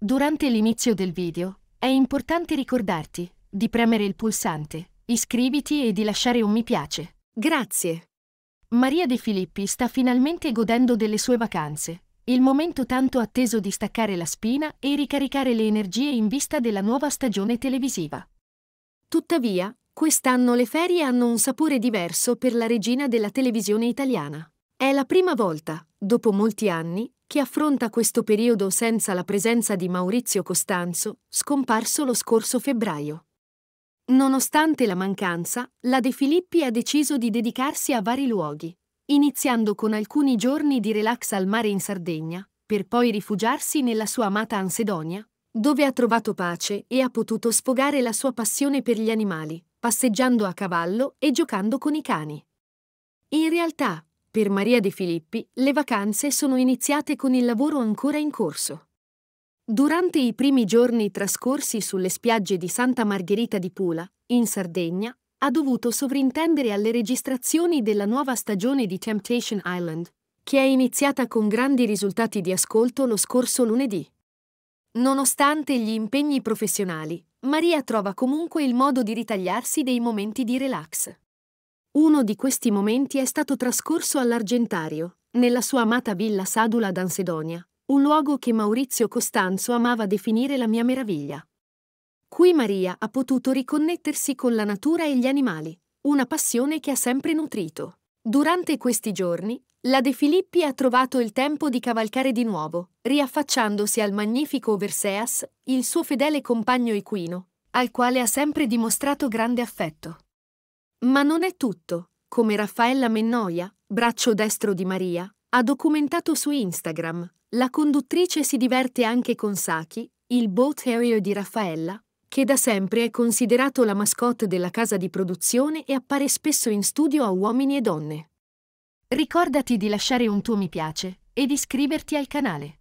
Durante l'inizio del video è importante ricordarti di premere il pulsante, iscriviti e di lasciare un mi piace. Grazie. Maria De Filippi sta finalmente godendo delle sue vacanze, il momento tanto atteso di staccare la spina e ricaricare le energie in vista della nuova stagione televisiva. Tuttavia, quest'anno le ferie hanno un sapore diverso per la regina della televisione italiana. È la prima volta, dopo molti anni, che affronta questo periodo senza la presenza di Maurizio Costanzo, scomparso lo scorso febbraio. Nonostante la mancanza, la De Filippi ha deciso di dedicarsi a vari luoghi, iniziando con alcuni giorni di relax al mare in Sardegna, per poi rifugiarsi nella sua amata Ansedonia, dove ha trovato pace e ha potuto sfogare la sua passione per gli animali, passeggiando a cavallo e giocando con i cani. In realtà, per Maria De Filippi le vacanze sono iniziate con il lavoro ancora in corso. Durante i primi giorni trascorsi sulle spiagge di Santa Margherita di Pula, in Sardegna, ha dovuto sovrintendere alle registrazioni della nuova stagione di Temptation Island, che è iniziata con grandi risultati di ascolto lo scorso lunedì. Nonostante gli impegni professionali, Maria trova comunque il modo di ritagliarsi dei momenti di relax. Uno di questi momenti è stato trascorso all'Argentario, nella sua amata villa Sadula d'Ansedonia, un luogo che Maurizio Costanzo amava definire la mia meraviglia. Qui Maria ha potuto riconnettersi con la natura e gli animali, una passione che ha sempre nutrito. Durante questi giorni, la De Filippi ha trovato il tempo di cavalcare di nuovo, riaffacciandosi al magnifico Overseas, il suo fedele compagno equino, al quale ha sempre dimostrato grande affetto. Ma non è tutto, come Raffaella Mennoia, braccio destro di Maria, ha documentato su Instagram. La conduttrice si diverte anche con Saki, il boat terrier di Raffaella, che da sempre è considerato la mascotte della casa di produzione e appare spesso in studio a uomini e donne. Ricordati di lasciare un tuo mi piace e di iscriverti al canale.